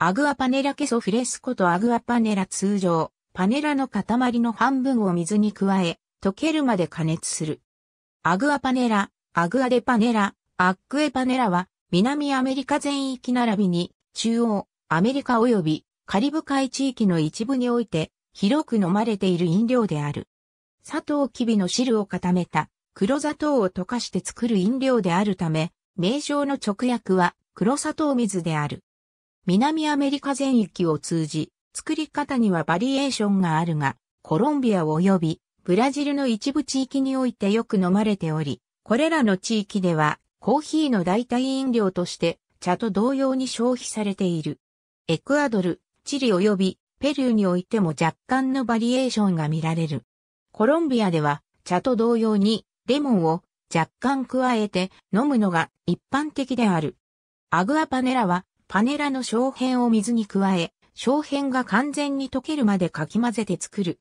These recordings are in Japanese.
アグアパネラケソフレスコとアグアパネラ通常、パネラの塊の半分を水に加え、溶けるまで加熱する。アグアパネラ、アグアデパネラ、アックエパネラは、南アメリカ全域並びに、中央、アメリカ及びカリブ海地域の一部において、広く飲まれている飲料である。砂糖キビの汁を固めた、黒砂糖を溶かして作る飲料であるため、名称の直訳は、黒砂糖水である。南アメリカ全域を通じ、作り方にはバリエーションがあるが、コロンビア及びブラジルの一部地域においてよく飲まれており、これらの地域ではコーヒーの代替飲料として茶と同様に消費されている。エクアドル、チリ及びペルーにおいても若干のバリエーションが見られる。コロンビアでは茶と同様にレモンを若干加えて飲むのが一般的である。アグアパネラはパネラの小片を水に加え、小片が完全に溶けるまでかき混ぜて作る。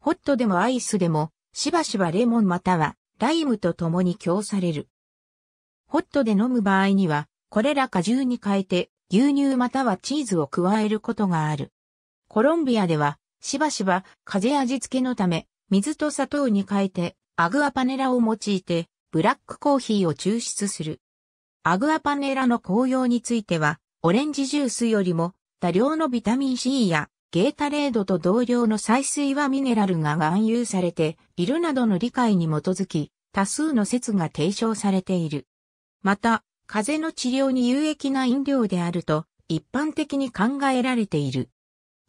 ホットでもアイスでも、しばしばレモンまたはライムと共に供される。ホットで飲む場合には、これら果汁に変えて牛乳またはチーズを加えることがある。コロンビアでは、しばしば風味付けのため、水と砂糖に変えてアグアパネラを用いて、ブラックコーヒーを抽出する。アグアパネラの紅葉については、オレンジジュースよりも多量のビタミン C やゲータレードと同量の採水はミネラルが含有されているなどの理解に基づき、多数の説が提唱されている。また、風邪の治療に有益な飲料であると一般的に考えられている。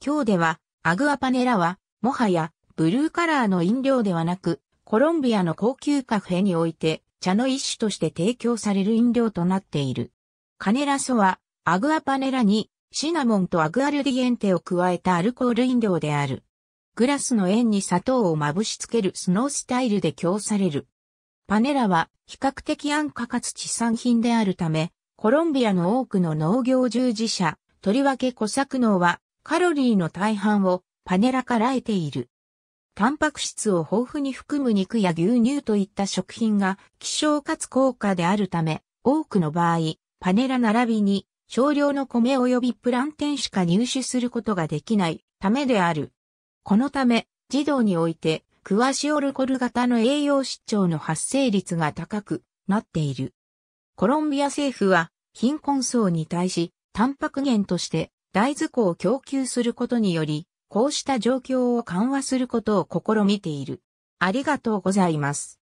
今日では、アグアパネラは、もはや、ブルーカラーの飲料ではなく、コロンビアの高級カフェにおいて、茶の一種として提供される飲料となっている。カネラソは、アグアパネラにシナモンとアグアルディエンテを加えたアルコール飲料である。グラスの円に砂糖をまぶしつけるスノースタイルで供される。パネラは比較的安価かつ地産品であるため、コロンビアの多くの農業従事者、とりわけ小作農はカロリーの大半をパネラから得ている。タンパク質を豊富に含む肉や牛乳といった食品が希少かつ高価であるため、多くの場合、パネラ並びに少量の米及びプランテンしか入手することができないためである。このため、児童において、クワシオルコル型の栄養失調の発生率が高くなっている。コロンビア政府は、貧困層に対し、タンパク源として大豆粉を供給することにより、こうした状況を緩和することを試みている。ありがとうございます。